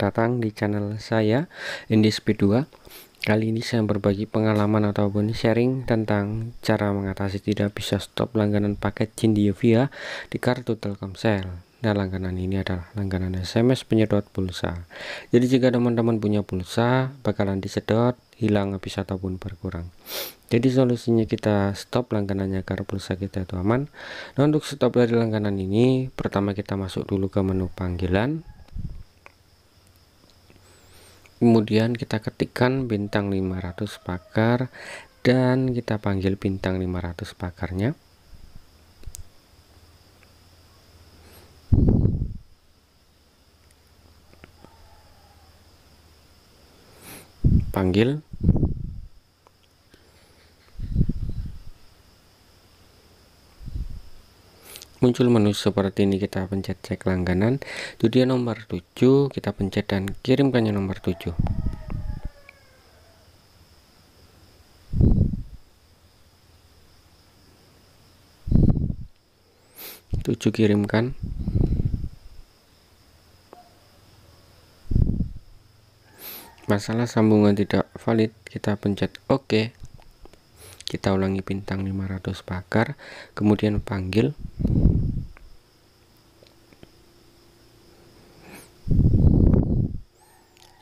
datang di channel saya Indis P2 Kali ini saya berbagi pengalaman ataupun sharing tentang cara mengatasi tidak bisa stop langganan paket via di kartu Telkomsel Nah langganan ini adalah langganan SMS penyedot pulsa Jadi jika teman-teman punya pulsa bakalan disedot hilang habis ataupun berkurang jadi solusinya kita stop langganannya agar pulsa kita itu aman nah untuk stop dari langganan ini pertama kita masuk dulu ke menu panggilan kemudian kita ketikkan bintang 500 pakar dan kita panggil bintang 500 pakarnya panggil muncul menu seperti ini kita pencet cek langganan itu dia nomor 7 kita pencet dan kirimkannya nomor 7 7 kirimkan masalah sambungan tidak valid kita pencet OK kita ulangi bintang 500 pakar kemudian panggil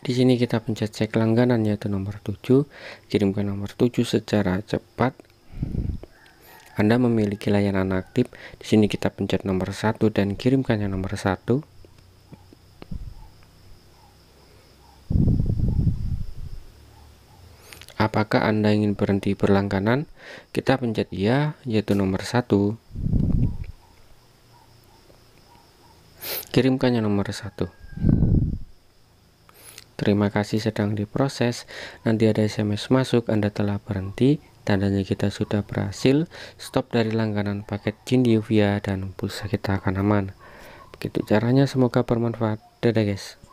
Di sini kita pencet cek langganan yaitu nomor 7, kirimkan nomor 7 secara cepat. Anda memiliki layanan aktif. Di sini kita pencet nomor 1 dan yang nomor 1. Apakah Anda ingin berhenti berlangganan? Kita pencet iya yaitu nomor 1. Kirimkannya nomor 1. Terima kasih sedang diproses. Nanti ada SMS masuk, Anda telah berhenti. Tandanya kita sudah berhasil. Stop dari langganan paket Jindivia dan pulsa kita akan aman. Begitu caranya, semoga bermanfaat. Dadah guys.